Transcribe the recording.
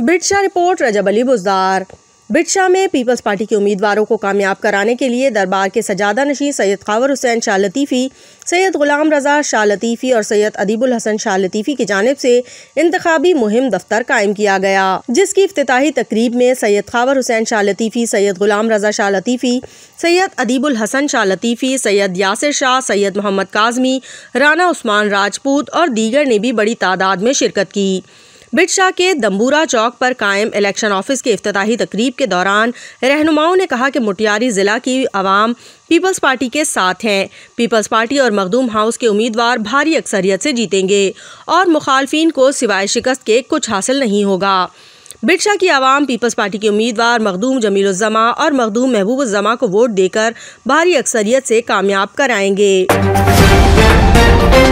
बिटशा report Rajab Ali Buzdar बिटशा में Peoples party के उम्मीदवारों को कामयाब कराने के लिए दरबार के सजादा नशी सैयद खावर हुसैन शाह लतीफ़ी सैयद ग़ुलाम रजा शाह लतीफ़ी और सैयद अदीबुल हसन शाह लतीफ़ी की जानब से इंतबी मुहिम दफ्तर कायम किया गया जिसकी अफ्ताही तकरीब में सैयद खावर हुसैन शाह लतीफ़ी सैयद ग़ुलाम रजा शाह लतीफ़ी सैयद अदीबुल हसन शाह लतीफ़ी सैयद यासिर शाह सैयद मोहम्मद काजमी राना उस्मान राजपूत और दीगर ने भी बड़ी तादाद में शिरकत की बिट शाह के दम्बूरा चौक पर कायम इलेक्शन ऑफिस की अफ्ताही तकरीब के दौरान रहनुमाओं ने कहा कि मुटियारी ज़िला की आवाम पीपल्स पार्टी के साथ हैं पीपल्स पार्टी और मखदूम हाउस के उम्मीदवार भारी अक्सरियत से जीतेंगे और मुखालफी को सिवाय शिकस्त के कुछ हासिल नहीं होगा शाह की आवाम पीपल्स पार्टी के उम्मीदवार मखदूम जमीलुजमा और मखदूम महबूबुलजमा को वोट देकर भारी अक्सरियत से कामयाब कराएंगे